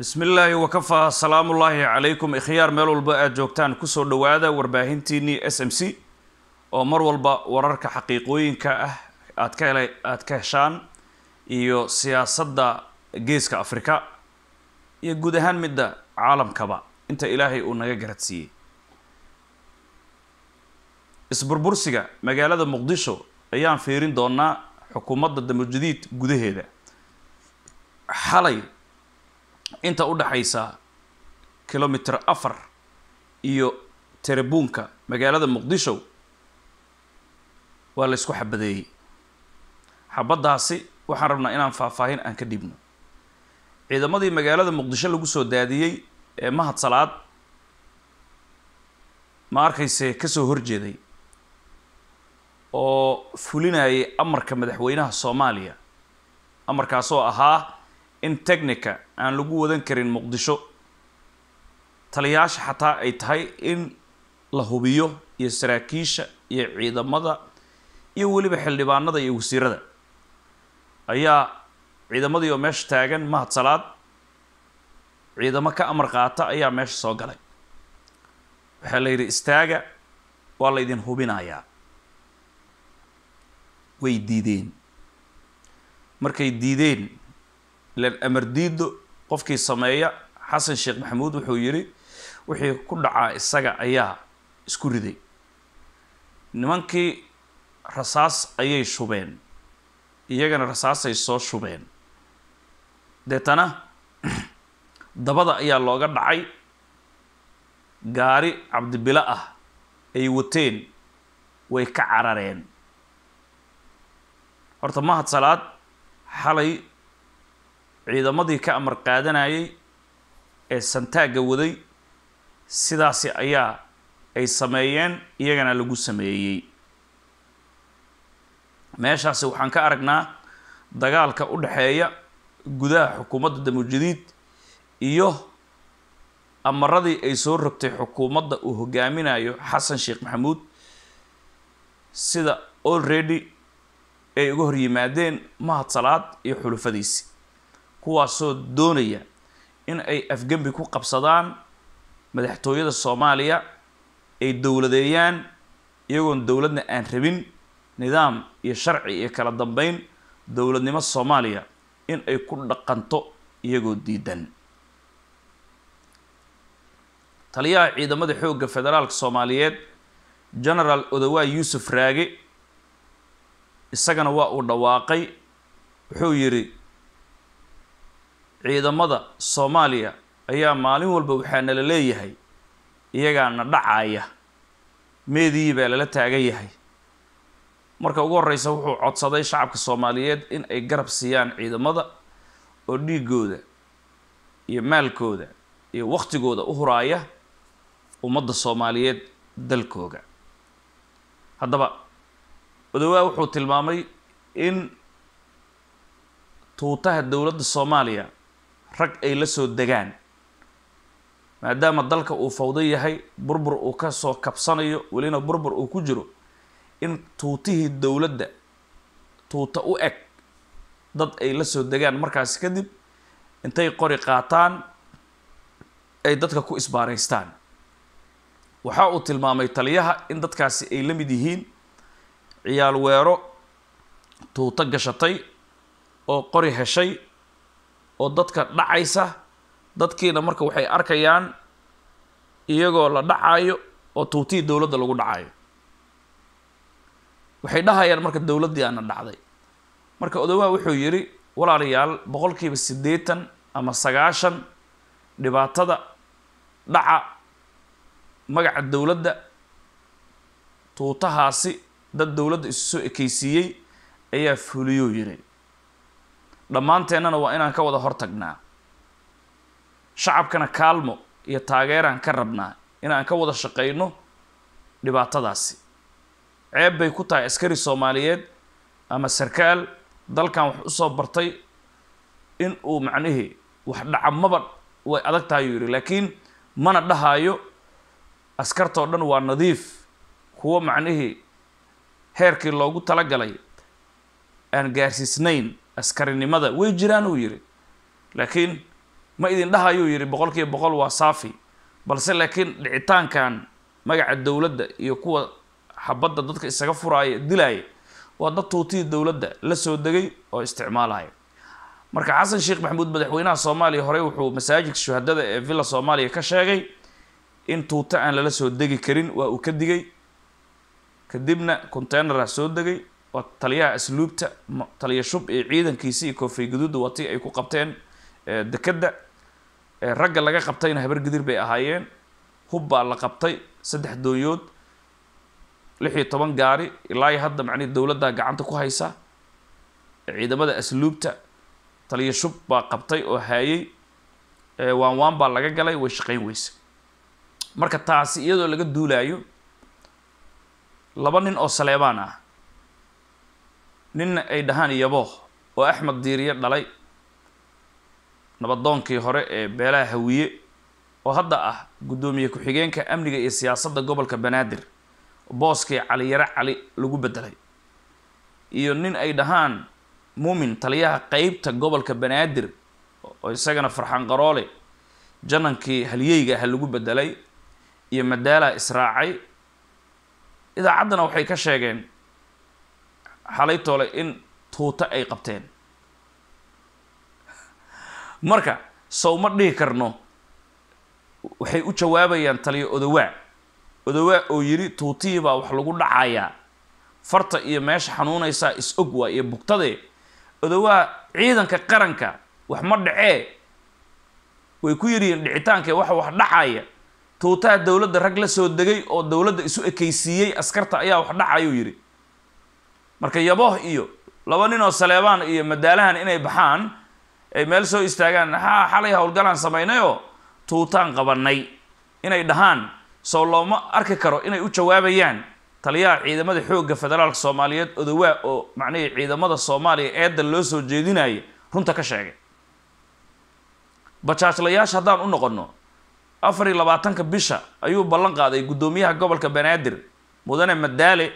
bismi illaahi wakafaa salaamullaahi calaykum ikhyaar meel walba aada joogtaan kusoo dhowaada warbaahintiinii s m c oo mar walba wararka xaqiiqooyinka ah aad ka hela aad ka heshaan iyo siyaasadda geeska afrika iyo guud ahaan midda caalamkaba inta ilaahay uu naga garad siiyey isburbursiga magaalada muqdisho ayaan fiirin doonaa xukuumadda damojadiid gudaheeda xalay inta u dhexaysa kilomitr afar iyo terebuunka magaalada muqdisho waa laysku ysku xabadeeyey xabaddaasi waxaan rabnaa inaan faahfaahin aan ka dhibno ciidamadii magaalada muqdisho lagu soo daadiyey ee mahad salaad ma arkayse kasoo horjeeday oo fulinayay amarka madaxweynaha soomaaliya amarkaasoo ahaa in technica aan lagu wadan karin muqdisho taliyaasha xataa ay tahay in la hubiyo iyo saraakiisha iyo ciidamada iyo weliba xildhibaanada iyo wasiirada ayaa ciidamadii oo meesha taagan mahad salaad ciidamo ka amar qaata ayaa meesha soo galay waxaa la yidhi istaaga waa la ydin hubinayaa way diideen markay diideen ilan amar diido qofkii sameeya xasan sheekh maxamuud wuxuu yidhi wixii ku dhacaa isaga ayaa isku riday nimankii rasaas ayay shubeen iyagana rasaasay soo shubeen deetana dabada ayaa looga dhacay gaari cabdibilo ah ay wateen way ka carareen horta mahad salaad xalay ciidamadii ka amar qaadanayay ee santaagga waday sidaasi ayaa ay sameeyeen iyagana lagu sameeyey meeshaasi waxaan ka aragnaa dagaalka u dhexeeya gudaha xukuumadda damujadiid iyo amaradii ay soo rogtay xukuumadda uu hogaaminayo xasan sheekh maxamuud sida already ay uga hor yimaadeen mahad salaad iyo xulufadiisi kuwaasoo doonaya in ay afgembi ku qabsadaan madaxtooyada soomaaliya ay dowladeeyaan iyagoon dowladna aan rabin nidaam iyo sharci iyo kala dambeyn dowladnimo soomaaliya in ay ku dhaqanto iyagoo diidan taliyaha ciidamada xoogga federaalka soomaaliyeed genaraal odawaa yuusuf raage isagana waa uu dhawaaqay wuxuu yidhi ciidamada soomaaliya ayaa maalin walba waxaa nala leeyahay iyagaana dhacaya meedii baa lala taagan yahay marka ugu horreysa wuxuu codsaday shacabka soomaaliyeed in ay garab siiyaan ciidamada oo dhiiggooda iyo maalkooda iyo wakhtigooda u huraaya ummadda soomaaliyeed dalkooga haddaba odowaa wuxuu tilmaamay in tuutaha dowladda soomaaliya rag ay la soo degaan maadaama dalka uu fawdo yahay burbur uu ka soo kabsanayo welina burbur uu ku jiro in tuutihii dowladda tuuta u eg dad ay la soo degaan markaas kadib intay qori qaataan ay dadka ku isbaaraystaan waxa uu tilmaamay taliyaha in dadkaasi ay la mid yihiin ciyaal weero tuuto gashatay oo qori heshay oo dadka dhacaysa dadkiina marka waxay arkayaan iyagoo la dhacayo oo tuutihii dowladda lagu dhacayo waxay dhahayaan marka dowladdii aana dhacday marka odowaha wuxuu yidhi walaalayaal boqolkiiba siddeetan ama sagaashan dhibaatada dhaca magaca dowladda tuutahaasi dad dowladda isu soo ekeysiiyey ayaa fuliyuu yidhi dhammaanteennana waa inaan ka wada hortagnaa shacabkana kaalmo iyo taageeraan ka rabnaa inaan ka wada shaqayno dhibaatadaasi ceeb bay ku tahay askari soomaaliyeed ama sarkaal dalkan wax usoo bartay in uu macnihii wax dhacamaba way adag tahay yuu yidhi laakiin mana dhahaayo askartoo dhan waa nadiif kuwo macnihii heerkii loogu talagalay aan gaarsiisnayn askarinimada way jiraan uu yidhi laakiin ma idin dhahayuu yidhi boqolkiiba boqol waa saafi balse laakiin dhicitaankan magaca dowladda iyo kuwa xabadda dadka isaga furaaya dilaaya waa dad tuutihii dowladda la soo degay oo isticmaalaya marka xasan sheekh maxamuud madaxweynaha soomaaliya horey wuxuu masaajidka shuhadada ee villa soomaaliya ka sheegay in tuuto aan lala soo degi karin waa uu ka digay kadibna containerah soo degay waa taliyaha asluubta taliya shub ee ciidankiisi iyo koofey guduudda watii ay ku qabteen dekedda ragga laga qabtayna habar gidir bay ahaayeen hub baa la qabtay saddex doonyood lix iyo toban gaari ilaa iyo hadda macnihi dowladdaa gacanta ku haysa ciidamada asluubta taliya shub baa qabtay oo haayey waan waan baa laga galay way shaqayn weyse marka taasi iyadoo laga duulaayo laba nin oo saleebaan ah ninna ay dhahaan yabo oo axmed diiriye dhalay nabadoonkii hore ee beelaha hawiye oo hadda ah guddoomiye ku-xigeenka amniga iyo siyaasadda gobolka banaadir booskii cali yare cali lagu bedelay iyo nin ay dhahaan muumin taliyaha qeybta gobolka banaadir oo isagana farxaan qaroole janankii halyeyga aha lagu bedelay iyo madaalaa israacay idaacaddana waxay ka sheegeen xalay toole in tuuto ay qabteen marka ma dhihi karno waxay u jawaabayaan taliyo odowaa odowaa oo yidhi tuutihii baa wax lagu dhacayaa farta iyo meesha xanuunaysaa is-og waa iyo bugtadee odowaa ciidanka qaranka wax ma dhacee way ku yidhihiin dhicitaankee waxa wax dhacaya tuutaha dowladda rag la soo degay oo dowladda isu ekaysiiyey askarta ayaa wax dhacayuu yidhi marka yaboh iyo laba nin oo saleebaan iyo madaalahan inay baxaan ay meel soo istaagaan naxaa xalay howlgalaan samaynayoo tuutaan qabanay inay dhahaan soo looma arki karo inay u jawaabayaan taliyaha ciidamada xoogga federaalka soomaaliyeed odawaa oo macnihii ciidamada soomaaliya eedda loo soo jeedinaya runta ka sheegay bajaajlayaasha haddaan u noqono afar iyo labaatanka bisha ayuu ballan qaaday guddoomiyaha gobolka banaadir mudane madaale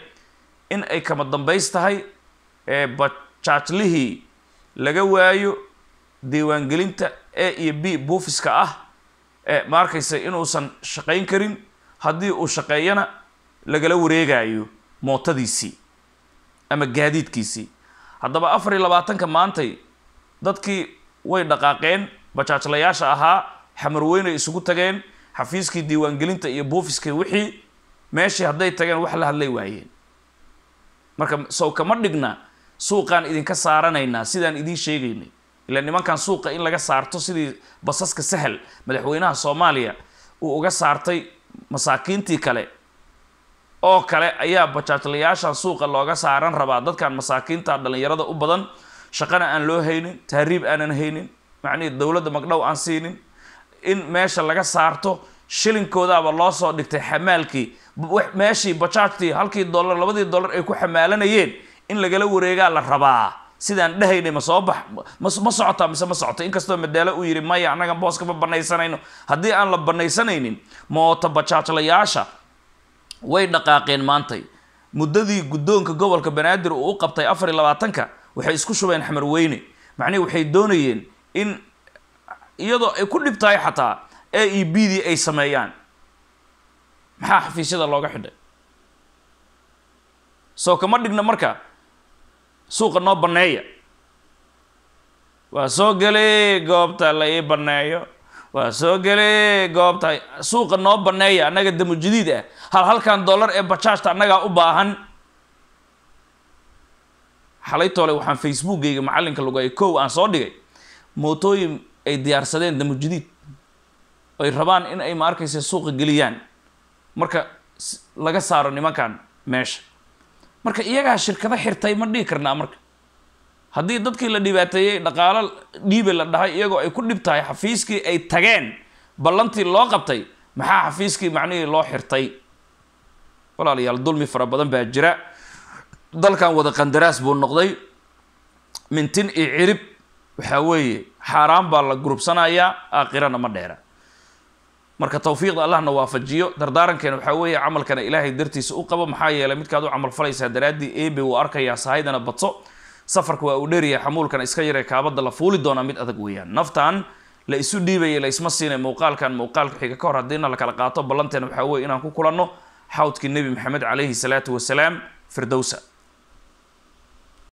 in ay kama dambays tahay ee bajaajlihii laga waayo diiwaangelinta a iyo b buufiska ah ee arkaysa inuusan shaqayn karin haddii uu shaqeeyana lagala wareegaayo mootadiisii ama gaadiidkiisii haddaba afar iyo labaatanka maantay dadkii way dhaqaaqeen bajaajlayaasha ahaa xamarweynay isugu tageen xafiiskii diiwaangelinta iyo buufiskii wixii meeshii hadday tageen wax la hadlay waayeen marka sow kama dhigna suuqaan idinka saaranaynaa sidaan idiin sheegaynay ila nimankan suuqa in laga saarto sidii basaska sahel madaxweynaha soomaaliya uu uga saartay masaakiintii kale oo kale ayaa bajaajlayaashan suuqa looga saaran rabaa dadkan masaakiinta dhallinyarada u badan shaqana aan loo haynin tahriib aanan haynin macnihii dowladda magdhow aan siinin in meesha laga saarto shilinkoodaaba loo soo dhigtay xamaalkii meeshii bajaajtii halkii dollar labadii dollar ay ku xamaalanayeen in lagala wareegaa la rabaa sidaan dhehaynay ma soo bax ma socotaa mise ma socota inkastoo madaalo uu yidhi maya annagan booska ma banaysanayno haddii aan la banaysanaynin mooto bajaajlayaasha way dhaqaaqeen maantay muddadii guddoonka gobolka banaadir uu u qabtay afar iyo labaatanka waxay isku shubeen xamar weyne macnihii waxay doonayeen in iyadoo ay ku dhibtahay xataa a e bdii ay sameeyaan maxaa xafiisyada looga xidhay soo kama dhigna marka suuqa noo banneeya waa soo gele goobta la ii banneeyo waa soo gele goobta suuqa noo banneeya annaga damujadiid ah hal halkan dollar ee bajaajta annagaa u baahan xalay waxaan facebookgayga macallinka lagu ay kow aan soo dhigay mootooyin ay diyaarsadeen damo jadiid ay rabaan in ay ma suuqa geliyaan marka laga saaro nimankan meesha marka iyagaa shirkado xirtay ma dhihi karnaa marka haddii dadkii la dhibaateeyey dhaqaalo dhiibe la dhahay iyagoo ay ku dhib tahay xafiiskii ay tageen ballantii loo qabtay maxaa xafiiskii macnihii loo xirtay walaalayaal dulmi fara badan baa jira dalkan wada qandaraas buu noqday mintin iyo cirib waxaa weeye xaaraan baa la gurubsanayaa aakhirana ma dheera marka tawfiiqda allahna waafajiyo dardaarankeena waxaa weeye camalkana ilaahay dartiisa u qabo maxaa yeelay midkaad u camal falaysaa daraaddii eebe wuu arkayaa sahaydana badso safarka waa uu dheeryahay xamuulkana iska yaree kaabadda la fuuli doonaa mid adag weeyaan naftan la isu dhiibaya laysma siinay muuqaalkan muuqaalka xiga ka hor haddiina lakala qaato ballanteena waxaa weeye inaan ku kulanno xawdkii nebi maxamed calayhi salaatu wasalaam firdowsa